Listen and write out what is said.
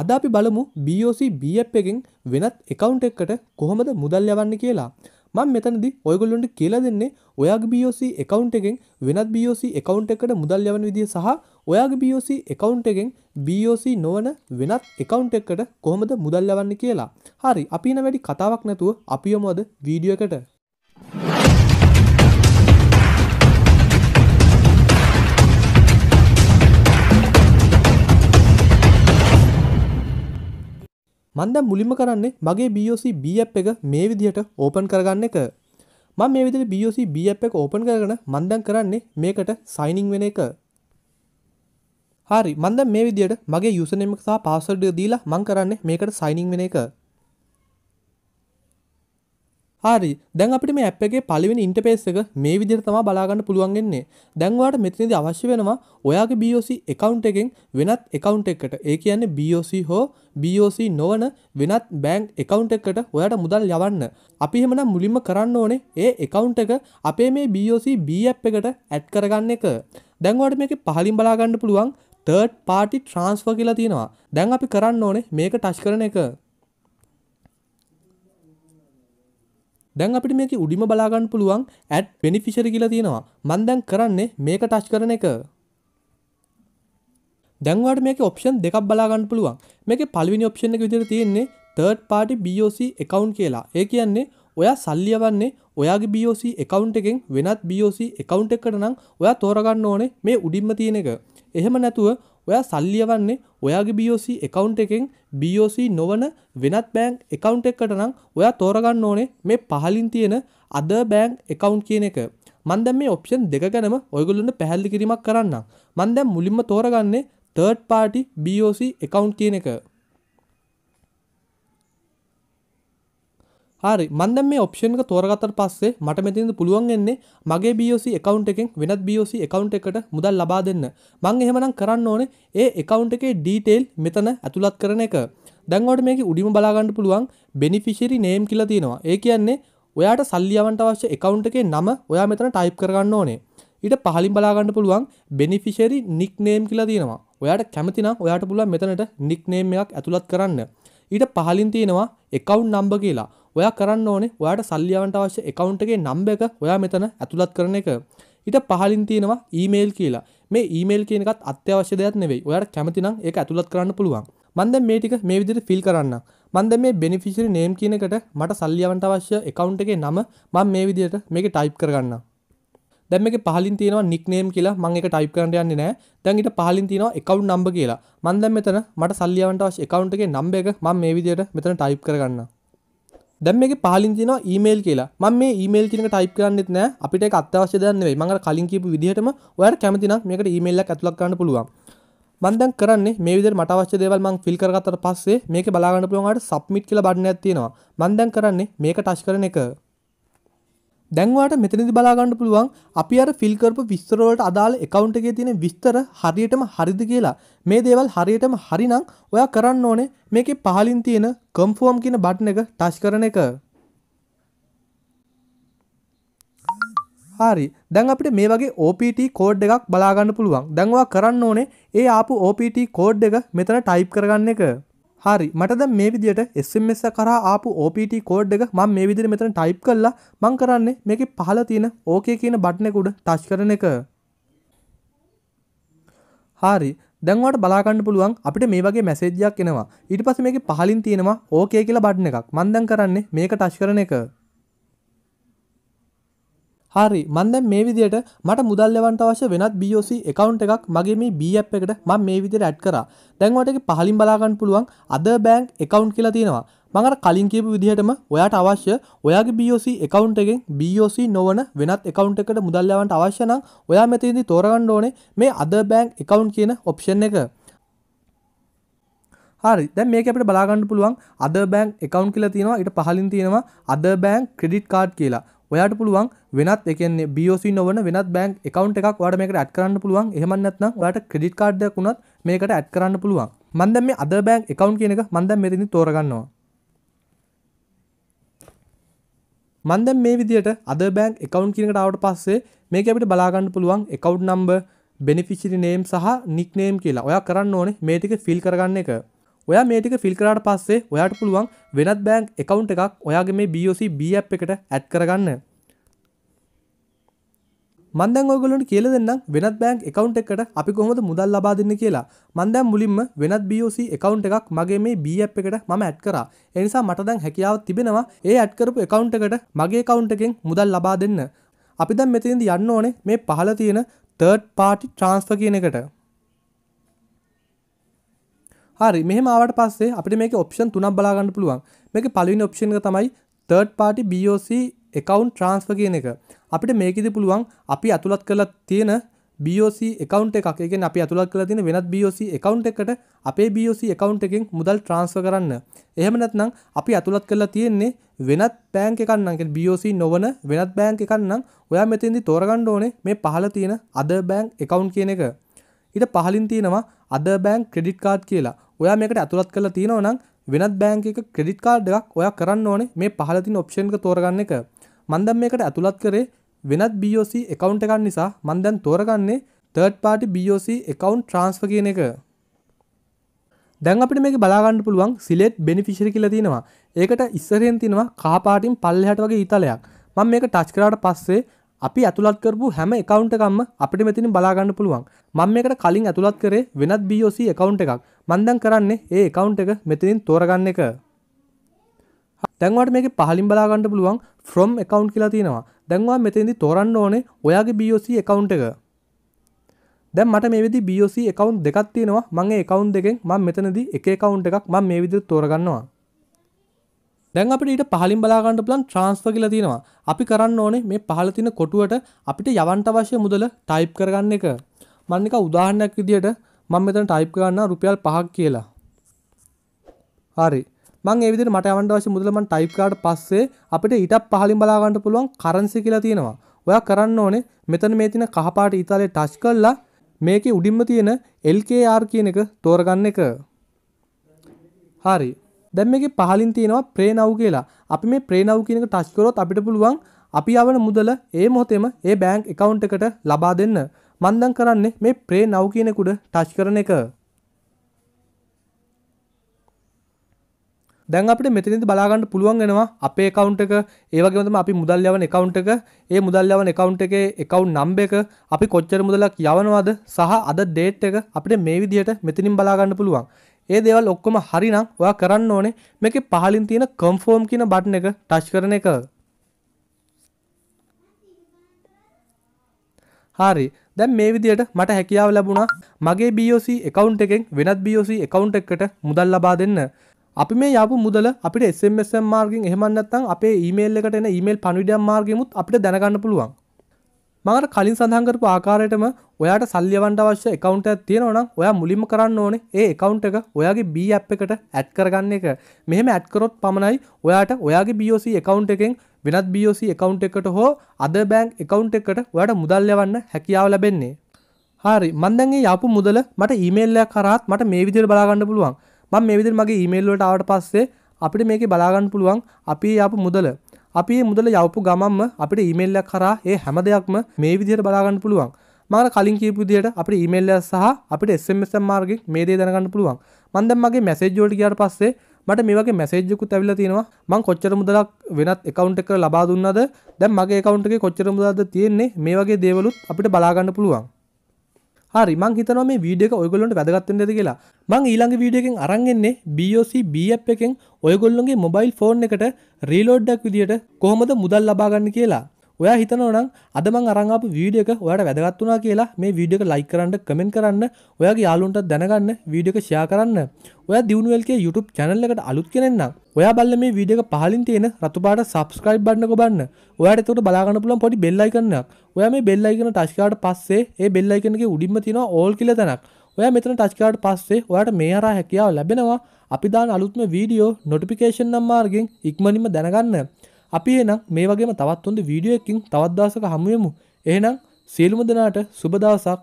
අද අපි බලමු BOC BF එකෙන් වෙනත් එකවුන්ට් එකකට කොහොමද මුදල් යවන්න කියලා. මම මෙතනදී ඔයගොල්ලොන්ට කියලා දෙන්නේ ඔයාගේ BOC account එකෙන් වෙනත් BOC account එකකට මුදල් යවන විදිය සහ ඔයාගේ BOC account එකෙන් BOC නොවන වෙනත් account එකකට කොහොමද මුදල් යවන්නේ කියලා. හරි, අපි වෙන වැඩි කතාවක් නැතුව අපි යමුද වීඩියෝ එකට. මන්ද මුලිම කරන්නේ මගේ BOC B එක මේ විදිහට ඕපන් කරගන්න එක මම මේ විදිහට BOC B එක ඕපන් කරගෙන මන් දැන් කරන්නේ මේකට සයිනින් වෙන එක හරි මන්ද මේ විදිහට මගේ යුසර් නේම් එක සහ පාස්වර්ඩ් එක දීලා මම කරන්නේ මේකට සයිනින් වෙන එක හරි දැන් අපිට මේ ඇප් එකේ පළවෙනි ඉන්ටර්ෆේස් එක මේ විදිහට තමයි බලාගන්න පුළුවන් වෙන්නේ. දැන් ඔයාලට මෙතනදී අවශ්‍ය වෙනවා ඔයාගේ BOC account එකෙන් වෙනත් account එකකට. ඒ කියන්නේ BOC හෝ BOC නොවන වෙනත් bank account එකකට ඔයාට මුදල් යවන්න. අපි එහෙමනම් මුලින්ම කරන්න ඕනේ ඒ account එක අපේ මේ BOC B app එකට add කරගන්න එක. දැන් ඔයාලට මේකේ පහලින් බලාගන්න පුළුවන් third party transfer කියලා තියෙනවා. දැන් අපි කරන්න ඕනේ මේක touch කරන එක. දැන් අපිට මේක උඩිම බලාගන්න පුළුවන් ඇඩ් බෙනිෆිෂරි කියලා තියෙනවා මම දැන් කරන්නේ මේක ටච් කරන එක දැන් ඔයාලට මේකේ ඔප්ෂන් දෙකක් බලා ගන්න පුළුවන් මේකේ පළවෙනි ඔප්ෂන් එක විදිහට තියෙන්නේ third party BOC account කියලා ඒ කියන්නේ ඔයා සල්ලි යවන්නේ ඔයාගේ BOC account එකෙන් වෙනත් BOC account එකකට නම් ඔයා තෝරගන්න ඕනේ මේ උඩින්ම තියෙන එක එහෙම නැතුව ඔයා සල්ලියවන්නේ ඔයාගේ BOC account එකෙන් BOC නොවන වෙනත් bank account එකකට නම් ඔයා තෝරගන්න ඕනේ මේ පහලින් තියෙන other bank account කියන එක. මන් දැන් මේ ඔප්ෂන් දෙක ගැනම ඔයගොල්ලන්ට පැහැදිලි කිරීමක් කරන්නම්. මන් දැන් මුලින්ම තෝරගන්නේ third party BOC account කියන එක. හරි මන්ද මේ ඔප්ෂන්ක තෝරගතර පස්සේ මට මෙතිද පුළුවන් එන්නේ මගේ බෝC එකකවන්් එකෙන් වෙනත් බෝC එකකවන්් එකට මුදල් ලබා දෙන්න මං එහෙමනම් කරන්න ඕනේ ඒ එකකවන්් එකේ ඩීටේල් මෙතන ඇතුළත් කරන එක දැන්වට මේක උඩිම බලාගන්න පුළුවන් බෙනිෆිසිරි නේම් කියලා තියෙනවා ඒ කියන්නේ ඔයාට සල්ලියවන්ට අවශ්‍ය එකකවන්් එකේ නම ඔයා මෙතන ටයිප් කරගන්න ඕනේ ඊට පහලින් බලාගන්න පුළුවන් බෙනිෆිසිරි නික් නේම් කියලා තියෙනවා ඔයාට කැමතිනම් ඔයාට පුළුවන් මෙතනට නික් නේම් එකක් ඇතුළත් කරන්න ඊට පහලින් තියෙනවා එකකවන්් නම්බ කියලා ඔයා කරන්න ඕනේ ඔයාට සල්ලියවන්ට අවශ්‍ය එකවුන්ටගේ නම්බ එක ඔයා මෙතන ඇතුළත් කරන එක ඊට පහලින් තියෙනවා ඊමේල් කියලා මේ ඊමේල් කියන එකත් අත්‍යවශ්‍ය දෙයක් නෙවෙයි ඔයාට කැමති නම් ඒක ඇතුළත් කරන්න පුළුවන් මන්ද මේ ටික මේ විදිහට ෆිල් කරන්න මන්ද මේ බෙනිෆිෂරි නේම් කියන එකට මට සල්ලියවන්ට අවශ්‍ය account එකේ නම මම මේ විදිහට මේකේ type කරගන්න දැන් මේකේ පහලින් තියෙනවා nickname කියලා මම ඒක type කරන්න යන්නේ නැහැ දැන් ඊට පහලින් තියෙනවා account number කියලා මම දැන් මෙතන මට සල්ලියවන්ට අවශ්‍ය account එකේ number එක මම මේ විදිහට මෙතන type කරගන්නවා දැම් මේ පහලින් තින ඊමේල් කියලා මම මේ ඊමේල් කියනක ටයිප් කරන්නෙත් නෑ අපිට එක අත්‍යවශ්‍ය දෙයක් නෙවෙයි මම අර කලින් කියපු විදිහටම ඔයාලට කැමති නම් මේකට ඊමේල් එකක් ඇතුළත් කරන්න පුළුවන් මම දැන් කරන්නේ මේ විදිහට මට අවශ්‍ය දේවල් මම ෆිල් කරගත්තට පස්සේ මේකේ බලා ගන්න පුළුවන් ආට සබ්මිට් කියලා බටන් එකක් තියෙනවා මම දැන් කරන්නේ මේක ටච් කරන එක දැන්වාට මෙතනදි බලාගන්න පුළුවන් අපි අර ෆිල්කරපු විස්තරවලට අදාළ එකවුන්ට එකේ තියෙන විස්තර හරියටම හරිද කියලා මේ දේවල් හරියටම හරිනම් ඔයා කරන්න ඕනේ මේකේ පහලින් තියෙන කම්ෆෝම් කියන බටන එක ටච් කරන එක. හරි දැන් අපිට මේ වගේ OPT කෝඩ් එකක් බලාගන්න පුළුවන්. දැන් ඔයා කරන්න ඕනේ ඒ ආපු OPT කෝඩ් එක මෙතන ටයිප් කරගන්න එක. හරි මටද මේ විදියට SMS කරා ආපු OPT කෝඩ් එක මම මේ විදිහට මෙතන ටයිප් කළා මම කරන්නේ මේකේ පහළ තියෙන OK කියන බටන් එක උඩ ටච් කරන එක. හරි දැන් ඔයාලට බලා ගන්න පුළුවන් අපිට මේ වගේ මැසේජ් එකක් එනවා. ඊට පස්සේ මේකේ පහළින් තියෙනවා OK කියලා බටන් එකක්. මම දැන් කරන්නේ මේක ටච් කරන එක. හරි මන්ද මේ විදියට මට මුදල්ලවන්ට අවශ්‍ය වෙනත් BOC එකකවන්් එකක් මගේ මේ B එකට ම මේ විදිර ඇඩ් කර දැන්වට පහලින් බලාගන්න පුළුවන් අද බෑන්ක් එකකවන්් කියලා තියෙනවා මඟට කලින් කියපු විදිහටම ඔයාට අවශ්‍ය ඔයාගේ BOC එකකවන්් එකෙන් BOC නොවන වෙනත් එකකවන්් එකට මුදල්ලවන්ට අවශ්‍යන ඔයා මෙතිදි තෝරගන්න ඕනේ මේ අද බෑන්ක් එකකවන්් කියන ඔප්ෂන් එක හරි දැන් මේක අපිට බලාගන්න පුළුවන් අද බෑන්ක් එකකවන්් කියලා තියෙනවා ඊට පහලින් තියෙනවා අද බෑන්ක් ක්‍රෙඩිට් කාඩ් කියලා ඔයාට පුළුවන් වෙනත් එකන්නේ BOC නොවන වෙනත් බැංක් account එකක් ඔයාට මේකට ඇඩ් කරන්න පුළුවන් එහෙම නැත්නම් ඔයාට credit card එකක් උනත් මේකට ඇඩ් කරන්න පුළුවන් මම දැන් මේ other bank account කියන එක මම දැන් මෙතනින් තෝරගන්නවා මම දැන් මේ විදිහට other bank account කියන එකට ආවට පස්සේ මේක අපිට බලා ගන්න පුළුවන් account number beneficiary name සහ nickname කියලා. ඔයා කරන්න ඕනේ මේ ටික fill කරගන්න එක. ඔයා මේටික ෆිල්කරට පස්සේ ඔයාට පුළුවන් වෙනත් බෑන්ක් එකවුන්් එකක් ඔයාගේ මේ BOC B එකට ඇත් කරගන්න මන්දැන් ඔගලට කියල දෙන්න වෙනත් බෑන්ක් එකවුන්් එකට අපි කොහොමද මුදල් ලබා දෙන්න කියලා මන්දැම් මුලින්ම වෙනත් BOC එකවුන්් එකක් මගේ මේ B එකට මම ඇත් කරා එනිසා මටදැන් හැකියාව තිබෙනවා ඒ ඇත්කරපු එකවුන්් එකට මගේ කවුන්් එකෙන් මුදල් ලබා දෙන්න අපි දැම් මෙතින්ද යන්න ඕනේ මේ පහල තියෙන තර්ඩ් පාටි ට්‍රන්ස්ෆ කියන එකට හරි මෙහමට පස්සේ අපි මේ ඔප්ෂන් තුනක් බලාගන්න පුළුවන් මේක පලින් ඔප්ෂන් තමයි තර්ඩ් පාටි BOC එකකවන්් ට්‍රන්ස්ෆ කියන එක අපිට මේකෙදි පුළුවන් අපි ඇතුළත් කරලා තියෙන BOC එකකවන්් එකක් එකෙන් අපි ඇතුළත් කළ තින වෙනත් BOC එකකවන්් එකට අපේ BOC එකකවන්් එකෙන් මුදල් ට්‍රන්ස්ව කරන්න එහෙමනත්නම් අපි ඇතුළත් කරලා තියෙන්නේ වෙනත් පෑන්ක එකන්නක BOC නොවන වෙනත් බෑන්ක එකන්නම් ඔයා මෙතින්දි තෝරගණ්ඩ ඕනේ මේ පහල තියෙන අද බෑන්ක් එකකවන්් කියන එක ඊට පහලින් තියෙනවා අද බෑන්ක් ක්‍රෙඩිට් කාඩ් කියලා ඔයා මේකට ඇතුළත් කරලා තියෙනවා නම් වෙනත් බෑන්ක එක ක්‍රෙඩිට් කාඩ් එකක් ඔයා කරන්න ඕනේ මේ පහළ තියෙන ඔප්ෂන් එක තෝරගන්න එක මම දැන් මේකට ඇතුළත් කරේ වෙනත් BOC account එකක් නිසා මම දැන් තෝරගන්නේ third party BOC account transfer කියන එක දැන් අපිට මේක බලාගන්න පුළුවන් සිලෙට් බෙනිෆිෂරි කියලා තියෙනවා. ඒකට ඉස්සරහෙන් තියෙනවා කහපාටින් පල්ලෙහාට වගේ ඊතලයක්. මම මේක ටච් කරාට පස්සේ අපි ඇතුළත් කරපු හැම එකකවන්ට එකක්ම අපිට මෙතින් බලාගන්න පුළුවන් මම මේකට කලින් ඇතුළත් කරේ වෙනත් BOC එකකවන්් එකක් මන්දන් කරන්නේ ඒ එකකවන්් එක මෙතිනින් තෝරගන්න එක දැන්වට මේක පහලින් බලාගන්න පුළුවන් ෆ්‍රොම් එකකවන්් කියලා තියෙනවා දැන්වා මෙතෙදි තෝරන්න ඕනේ ඔයාගේ BOC එකකවන්් එක දැන් මට මේ විදි BOC එකකවන්් දෙකක් තියෙනවා මගේ එකකවන්් දෙකෙන් මම මෙතනදි එක එකකවන්් එකක් මම මේ විදිර තෝරගන්නවා දැන් අපිට ඊට පහලින් බලාගන්න පුලන් ට්‍රන්ස්ෆර් කියලා තියෙනවා. අපි කරන්න ඕනේ මේ පහළ තියෙන කොටුවට අපිට යවන්න අවශ්‍ය මුදල ටයිප් කරගන්න එක. මම එක උදාහරණයක් විදියට මම මෙතන ටයිප් කරගන්නවා රුපියල් 5ක් කියලා. හරි. මම ඒ විදිහට මට යවන්න අවශ්‍ය මුදල මම ටයිප් කරාට පස්සේ අපිට ඊට පහලින් බලාගන්න පුළුවන් කරන්සි කියලා තියෙනවා. ඔයා කරන්න ඕනේ මෙතන මේ තියෙන කහපාට ඉතාලියේ ටච් කරලා මේකේ උඩින්ම තියෙන LKR කියන එක තෝරගන්න එක. හරි. දැන් මේකේ පහලින් තියෙනවා ප්‍රේනව් කියලා. අපි මේ ප්‍රේනව් කියන එක ටච් කරොත් අපිට පුළුවන් අපි ආවන මුදල ඒ මොහොතේම ඒ බැංක් account එකට ලබා දෙන්න. මම දැන් කරන්නේ මේ ප්‍රේනව් කියන කුඩ ටච් කරන එක. දැන් අපිට මෙතනදි බලාගන්න පුළුවන් වෙනවා අපේ account එක ඒ වගේම තමයි අපි මුදල් යවන account එක ඒ මුදල් යවන account එකේ account number එක අපි කොච්චර මුදලක් යවනවද සහ අද date එක අපිට මේ විදිහට මෙතනින් බලාගන්න පුළුවන් ඒ දේවල් ඔක්කොම හරිනම් ඔයා කරන්න ඕනේ මේකේ පහලින් තියෙන කන්ෆර්ම් කියන බටන් එක ටච් කරන එක. හරි දැන් මේ විදියට මට හැකියාව ලැබුණා මගේ BOC account එකෙන් වෙනත් BOC account එකකට මුදල් ලබා දෙන්න. අපි මේ යාපු මුදල අපිට SMS මාර්ගෙන් එහෙම නැත්නම් අපේ email එකට එන email පණිවිඩයක් මාර්ගෙමුත් අපිට දැනගන්න පුළුවන්. මඟට කලින් සඳහන්කරපු ආකාරයටම ඔයාට සල්ලියවන්ට අවශ්‍ය එකකවන්ට තියෙනවනම් ඔයා මුලිම කරන්න ඕනේ ඒ එකකවන්් එක ඔයාගේ B ඇප් එකට ඇත් කරගන්න එක මෙහෙම ඇත්කරොත් පමණයි ඔයාට ඔයාගේ BOC එකකවන්් එකෙන් වෙනත් BOC එකකවන්් එකට හෝ අද බෑන්ක් එකකවන්් එකට ඔයාට මුදල්ලවන්න හැකියාව ලැබෙන්නේ හරි මන්දැන්ගේ යපු මුදල මට ඊමේල්ලයක් කරාත් මට මේ විදිර බලාගන්න පුළුවන් මං මේ විදිර මගේ ඊමේල්ලට ආවට පස්සේ අපිට මේක බලාගන්න පුළුවන් අපි යපු මුදල අපි මුදල යවපු ගමම්ම අපිට ඊමේල්ලයක් කරා ඒ හැම දෙයක්ම මේ විදිහට බලාගන්න පුළුවන් මර කලින් කියපු විදිහට අපිට ඊමේල්ල සහ අපිට SMS මාර්ගෙන් මේ දේ දැනගන්න පුළුවන් මම දැන් මගේ මැසේජ් වලට ගියාට පස්සේ මට මේ වගේ මැසේජ්කුත් ඇවිල්ලා තියෙනවා මං කොච්චර මුදලක් වෙනත් account එකකට ලබා දුන්නාද දැන් මගේ account එකේ කොච්චර මුදල්ද තියෙන්නේ මේ වගේ දේවලුත් අපිට බලා ගන්න පුළුවන් රිමං හිතන මේ වීඩියක ඔයගොල්ලොට වැදගත්වෙන් දෙද කියලා මං ඊළඟ වීඩියකින් අරන්ගෙන්නේ BOC B එකෙන් ඔයගොල්ලොගේ මොබයිල් ෆෝන් එකට රීලෝඩ්ඩක් විදිට කොහොමද මුදල් ලබාගන්න කියලා ඔයා හිතනවනම් අද මං අරන් ආපු වීඩියෝ එක ඔයාලට වැදගත් වුණා කියලා මේ වීඩියෝ එක ලයික් කරන්න කමෙන්ට් කරන්න ඔයාගේ යාළුවන්ට දැනගන්න වීඩියෝ එක ෂෙයා කරන්න ඔයා දියුණුවල්ගේ YouTube channel එකට අලුත් කෙනෙක් නම් ඔයා බල්ල මේ වීඩියෝ එක පහලින් තියෙන රතු පාට subscribe බටන ගොබන්න ඔයාට එතකොට බලා ගන්න පුළුවන් පොඩි bell icon එකක් ඔයා මේ bell icon touch කරාට පස්සේ ඒ bell icon එකේ උඩින්ම තියෙනවා all කියලා තැනක් ඔයා මෙතන ටස්කාඩ් පස්සේ ඔයාට මේ හරා හැකියාව ලැබෙනවා අපි දාන අලුත්ම වීඩියෝ නොටිපිකේෂන් නම් මාර්ගෙන් ඉක්මනින්ම දැනගන්න අපි එනම් මේ වගේම තවත් හොඳ වීඩියෝ එකකින් තවත් දවසක හමුවෙමු. එහෙනම් සියලුම දෙනාට සුබ දවසක්.